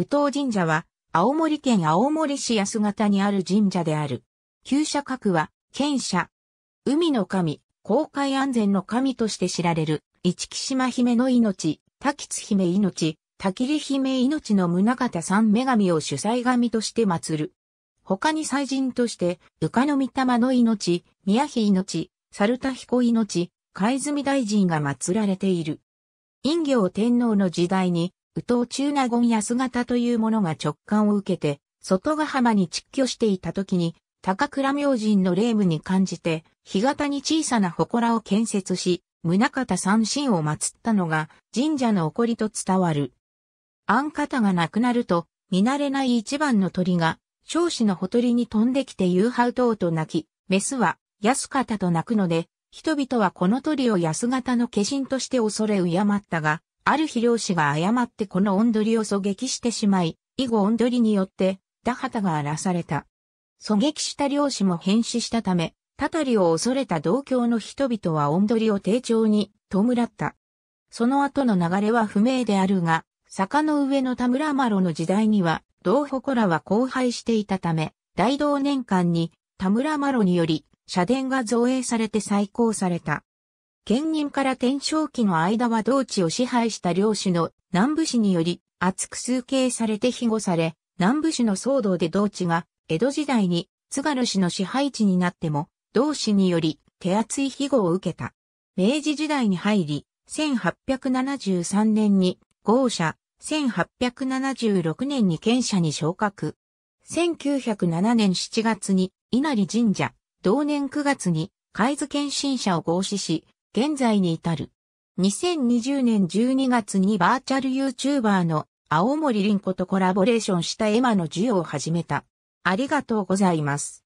宇藤神社は、青森県青森市安形にある神社である。旧社格は、県社。海の神、航海安全の神として知られる、市木島姫の命、滝津姫命、滝里姫命の宗方三女神を主催神として祀る。他に祭神として、浮かの御霊の命、宮妃命、猿田彦命、海泉大臣が祀られている。陰行天皇の時代に、宇藤中納言安型というものが直感を受けて、外ヶ浜に窒居していた時に、高倉明神の霊夢に感じて、干潟に小さな祠を建設し、宗方三神を祀ったのが神社の起こりと伝わる。安方が亡くなると、見慣れない一番の鳥が、少子のほとりに飛んできて夕飯等と鳴き、メスは安方と鳴くので、人々はこの鳥を安方の化身として恐れ敬ったが、ある日漁師が誤ってこの音取りを狙撃してしまい、以後音取りによって、田畑が荒らされた。狙撃した漁師も変死したため、たたりを恐れた同郷の人々は音取りを丁重に弔った。その後の流れは不明であるが、坂の上の田村麻呂の時代には、同祠らは荒廃していたため、大同年間に田村麻呂により、社殿が造営されて再興された。県人から天正期の間は同地を支配した領主の南部氏により厚く崇敬されて庇護され、南部氏の騒動で同地が江戸時代に津軽氏の支配地になっても、同氏により手厚い庇護を受けた。明治時代に入り、1873年に豪社、1876年に県社に昇格。1907年7月に稲荷神社、同年9月に海津県新社を合祀し、現在に至る。2020年12月にバーチャル YouTuber の青森凛子とコラボレーションしたエマの授業を始めた。ありがとうございます。